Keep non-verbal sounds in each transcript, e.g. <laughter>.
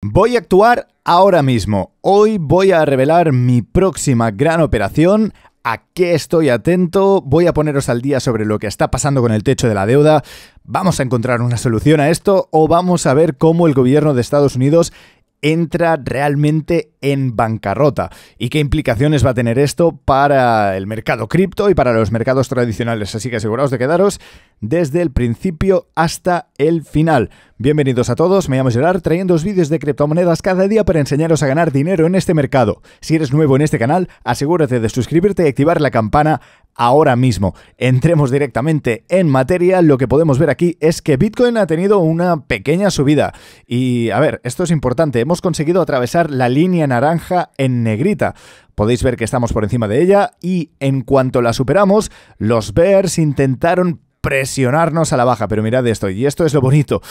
Voy a actuar ahora mismo. Hoy voy a revelar mi próxima gran operación. ¿A qué estoy atento? Voy a poneros al día sobre lo que está pasando con el techo de la deuda. ¿Vamos a encontrar una solución a esto o vamos a ver cómo el gobierno de Estados Unidos entra realmente en bancarrota. ¿Y qué implicaciones va a tener esto para el mercado cripto y para los mercados tradicionales? Así que aseguraos de quedaros desde el principio hasta el final. Bienvenidos a todos, me llamo Gerard, trayendo vídeos de criptomonedas cada día para enseñaros a ganar dinero en este mercado. Si eres nuevo en este canal, asegúrate de suscribirte y activar la campana ahora mismo. Entremos directamente en materia. Lo que podemos ver aquí es que Bitcoin ha tenido una pequeña subida. Y a ver, esto es importante. Hemos conseguido atravesar la línea naranja en negrita. Podéis ver que estamos por encima de ella y en cuanto la superamos, los bears intentaron presionarnos a la baja. Pero mirad esto, y esto es lo bonito.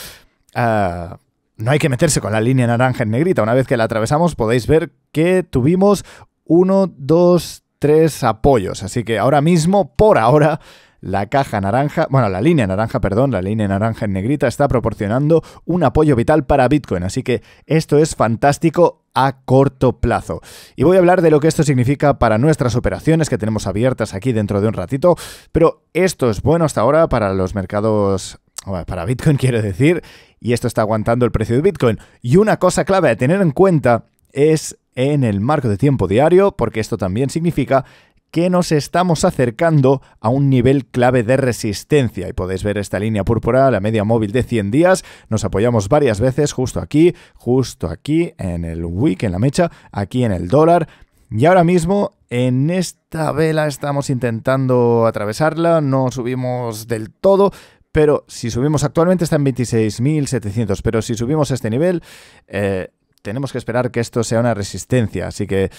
Ah, no hay que meterse con la línea naranja en negrita. Una vez que la atravesamos podéis ver que tuvimos 1, 2, tres apoyos. Así que ahora mismo, por ahora, la caja naranja, bueno, la línea naranja, perdón, la línea naranja en negrita está proporcionando un apoyo vital para Bitcoin. Así que esto es fantástico a corto plazo. Y voy a hablar de lo que esto significa para nuestras operaciones que tenemos abiertas aquí dentro de un ratito, pero esto es bueno hasta ahora para los mercados para Bitcoin <laughs> quiero decir, y esto está aguantando el precio de Bitcoin. Y una cosa clave a tener en cuenta es en el marco de tiempo diario, porque esto también significa que nos estamos acercando a un nivel clave de resistencia. Y podéis ver esta línea púrpura, la media móvil de 100 días. Nos apoyamos varias veces justo aquí, justo aquí, en el week en la mecha, aquí en el dólar. Y ahora mismo en esta vela estamos intentando atravesarla, no subimos del todo, pero si subimos actualmente está en 26.700, pero si subimos este nivel, eh, tenemos que esperar que esto sea una resistencia, así que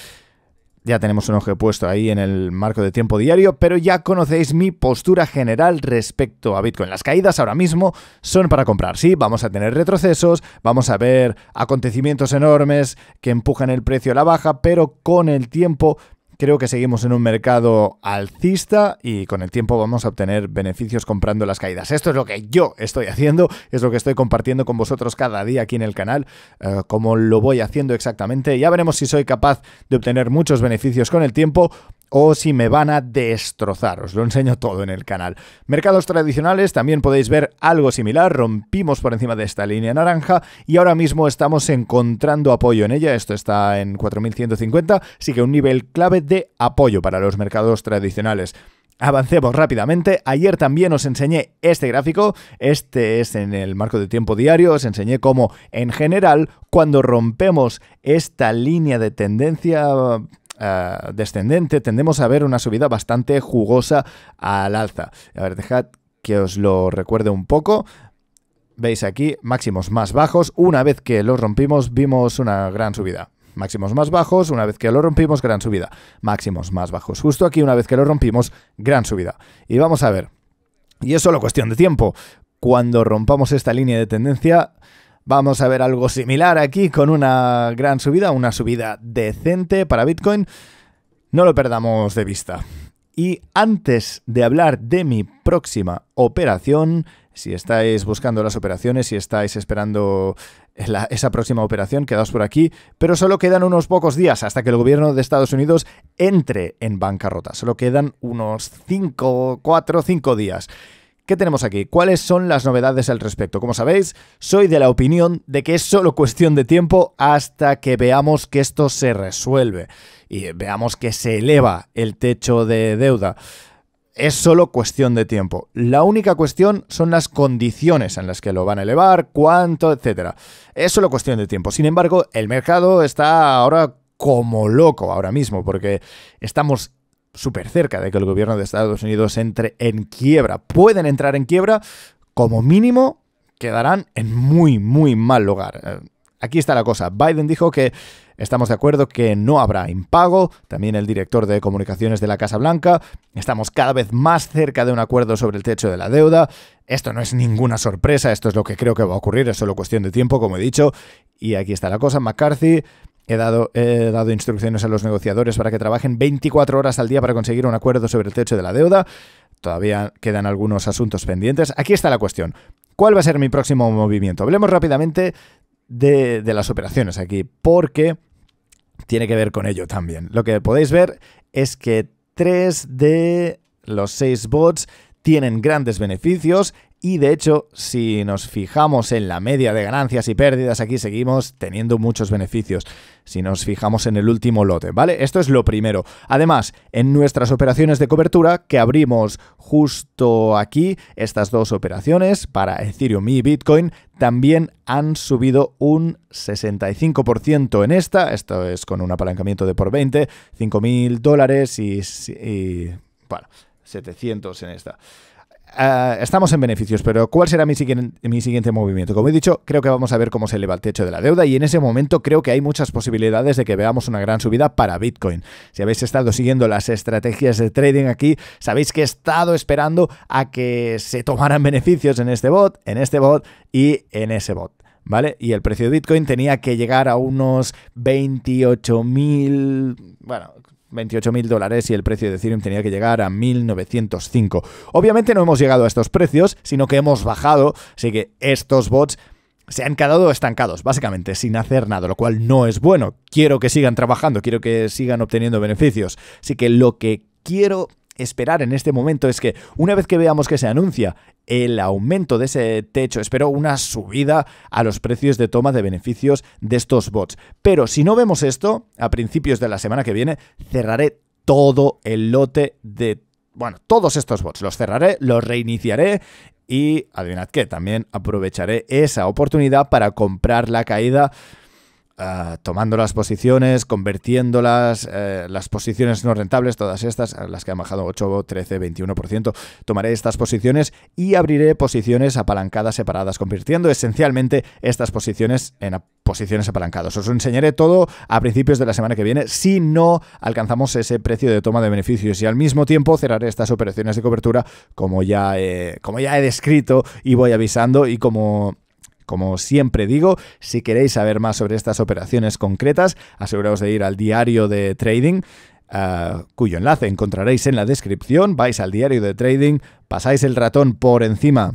ya tenemos un ojo puesto ahí en el marco de tiempo diario, pero ya conocéis mi postura general respecto a Bitcoin. Las caídas ahora mismo son para comprar, sí, vamos a tener retrocesos, vamos a ver acontecimientos enormes que empujan el precio a la baja, pero con el tiempo Creo que seguimos en un mercado alcista y con el tiempo vamos a obtener beneficios comprando las caídas. Esto es lo que yo estoy haciendo, es lo que estoy compartiendo con vosotros cada día aquí en el canal, eh, cómo como lo voy haciendo exactamente. Ya veremos si soy capaz de obtener muchos beneficios con el tiempo o si me van a destrozar. Os lo enseño todo en el canal. Mercados tradicionales también podéis ver algo similar. Rompimos por encima de esta línea naranja y ahora mismo estamos encontrando apoyo en ella. Esto está en 4150, así que un nivel clave de apoyo para los mercados tradicionales. Avancemos rápidamente. Ayer también os enseñé este gráfico. Este es en el marco de tiempo diario. Os enseñé cómo, en general, cuando rompemos esta línea de tendencia eh, descendente, tendemos a ver una subida bastante jugosa al alza. A ver, dejad que os lo recuerde un poco. Veis aquí máximos más bajos. Una vez que los rompimos vimos una gran subida máximos más bajos, una vez que lo rompimos, gran subida, máximos más bajos. Justo aquí, una vez que lo rompimos, gran subida. Y vamos a ver, y es solo cuestión de tiempo, cuando rompamos esta línea de tendencia, Vamos a ver algo similar aquí con una gran subida, una subida decente para Bitcoin. No lo perdamos de vista. Y antes de hablar de mi próxima operación, si estáis buscando las operaciones, si estáis esperando esa próxima operación, quedaos por aquí, pero solo quedan unos pocos días hasta que el gobierno de Estados Unidos entre en bancarrota. Solo quedan unos 5, 4, 5 días. ¿Qué tenemos aquí? ¿Cuáles son las novedades al respecto? Como sabéis, soy de la opinión de que es solo cuestión de tiempo hasta que veamos que esto se resuelve y veamos que se eleva el techo de deuda. Es solo cuestión de tiempo. La única cuestión son las condiciones en las que lo van a elevar, cuánto, etc. Es solo cuestión de tiempo. Sin embargo, el mercado está ahora como loco ahora mismo porque estamos súper cerca de que el gobierno de Estados Unidos entre en quiebra. Pueden entrar en quiebra, como mínimo quedarán en muy, muy mal lugar. Eh, aquí está la cosa. Biden dijo que estamos de acuerdo que no habrá impago. También el director de comunicaciones de la Casa Blanca. Estamos cada vez más cerca de un acuerdo sobre el techo de la deuda. Esto no es ninguna sorpresa. Esto es lo que creo que va a ocurrir. Es solo cuestión de tiempo, como he dicho. Y aquí está la cosa. McCarthy He dado, dado instrucciones a los negociadores para que trabajen 24 horas al día para conseguir un acuerdo sobre el techo de la deuda. Todavía quedan algunos asuntos pendientes. Aquí está la cuestión. ¿Cuál va a ser mi próximo movimiento? Hablemos rápidamente de, de las operaciones aquí, porque tiene que ver con ello también. Lo que podéis ver es que tres de los seis bots tienen grandes beneficios y de hecho, si nos fijamos en la media de ganancias y pérdidas, aquí seguimos teniendo muchos beneficios. Si nos fijamos en el último lote, ¿vale? Esto es lo primero. Además, en nuestras operaciones de cobertura, que abrimos justo aquí, estas dos operaciones para Ethereum y Bitcoin, también han subido un 65% en esta. Esto es con un apalancamiento de por 20, 5.000 dólares y, y bueno, 700 en esta. Eh, estamos en beneficios, pero ¿cuál será mi siguiente, mi siguiente movimiento? Como he dicho, creo que vamos a ver cómo se eleva el techo de la deuda y en ese momento creo que hay muchas posibilidades de que veamos una gran subida para Bitcoin. Si habéis estado siguiendo las estrategias de trading aquí, sabéis que he estado esperando a que se tomaran beneficios en este bot, en este bot y en ese bot. ¿vale? Y el precio de Bitcoin tenía que llegar a unos 28.000, bueno, 28.000 dólares y el precio de Ethereum tenía que llegar a 1.905. Obviamente no hemos llegado a estos precios, sino que hemos bajado, así que estos bots se han quedado estancados, básicamente, sin hacer nada, lo cual no es bueno. Quiero que sigan trabajando, quiero que sigan obteniendo beneficios. Así que lo que quiero esperar en este momento es que una vez que veamos que se anuncia el aumento de ese techo, espero una subida a los precios de toma de beneficios de estos bots. Pero si no vemos esto, a principios de la semana que viene cerraré todo el lote de... Bueno, todos estos bots los cerraré, los reiniciaré y, adivinad que también aprovecharé esa oportunidad para comprar la caída Ah, tomando las posiciones, convirtiéndolas, eh, las posiciones no rentables, todas estas, las que han bajado 8, 13, 21%, tomaré estas posiciones y abriré posiciones apalancadas separadas, convirtiendo esencialmente estas posiciones en posiciones apalancadas. Os enseñaré todo a principios de la semana que viene si no alcanzamos ese precio de toma de beneficios y al mismo tiempo cerraré estas operaciones de cobertura como ya, como ya he descrito y voy avisando y como como siempre digo, si queréis saber más sobre estas operaciones concretas, aseguraos de ir al diario de trading. Eh, cuyo enlace encontraréis en la descripción, vais al diario de trading, pasáis el ratón por encima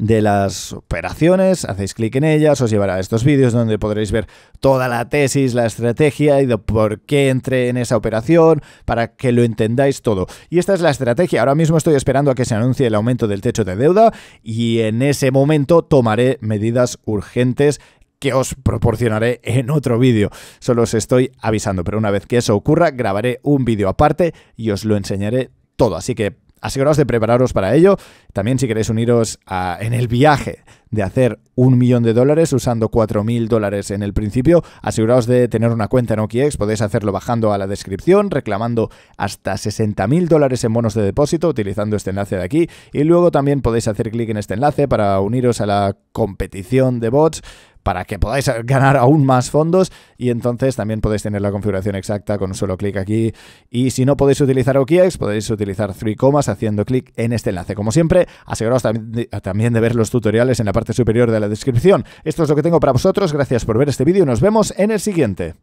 de las operaciones, hacéis clic en ellas, os llevará a estos vídeos donde podréis ver toda la tesis, la estrategia y de por qué entré en esa operación, para que lo entendáis todo. Y esta es la estrategia. Ahora mismo estoy esperando a que se anuncie el aumento del techo de deuda y en ese momento tomaré medidas urgentes que os proporcionaré en otro vídeo. Solo os estoy avisando, pero una vez que eso ocurra, grabaré un vídeo aparte y os lo enseñaré todo. Así que Aseguraos de prepararos para ello. También si queréis uniros en el viaje de hacer un millón de dólares usando 4.000 dólares en el principio, aseguraos de tener una cuenta en OKX. Podéis hacerlo bajando a la descripción, reclamando hasta 60.000 dólares en bonos de depósito utilizando este enlace de aquí. Y luego también podéis hacer clic en este enlace para uniros a la competición de bots para que podáis ganar aún más fondos y entonces también podéis tener la configuración exacta con un solo clic aquí. Y si no podéis utilizar OKX, podéis utilizar 3 comas haciendo clic en este enlace. Como siempre, aseguraos también de ver los tutoriales en la parte superior de la descripción. Esto es lo que tengo para vosotros. Gracias por ver este vídeo y nos vemos en el siguiente.